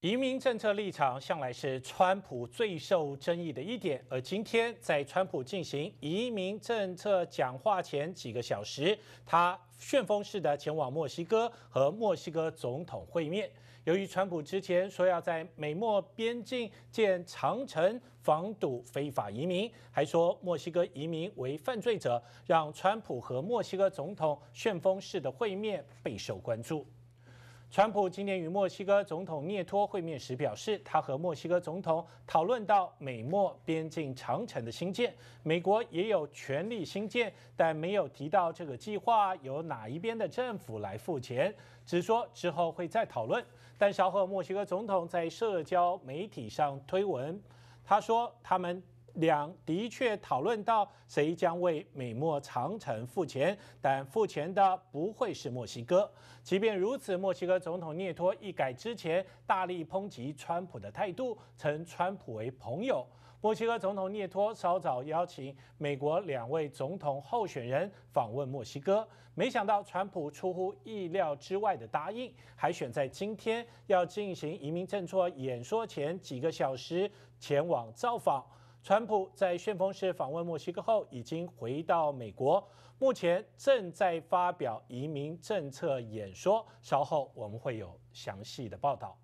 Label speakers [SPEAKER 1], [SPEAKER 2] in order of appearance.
[SPEAKER 1] 移民政策立场向来是川普最受争议的一点，而今天在川普进行移民政策讲话前几个小时，他旋风式的前往墨西哥和墨西哥总统会面。由于川普之前说要在美墨边境建长城防堵非法移民，还说墨西哥移民为犯罪者，让川普和墨西哥总统旋风式的会面备受关注。川普今年与墨西哥总统涅托会面时表示，他和墨西哥总统讨论到美墨边境长城的兴建，美国也有权力兴建，但没有提到这个计划由哪一边的政府来付钱，只说之后会再讨论。但稍后墨西哥总统在社交媒体上推文，他说他们。两的确讨论到谁将为美墨长城付钱，但付钱的不会是墨西哥。即便如此，墨西哥总统涅托一改之前大力抨击川普的态度，称川普为朋友。墨西哥总统涅托稍早邀请美国两位总统候选人访问墨西哥，没想到川普出乎意料之外的答应，还选在今天要进行移民政策演说前几个小时前往造访。川普在旋风式访问墨西哥后，已经回到美国，目前正在发表移民政策演说。稍后我们会有详细的报道。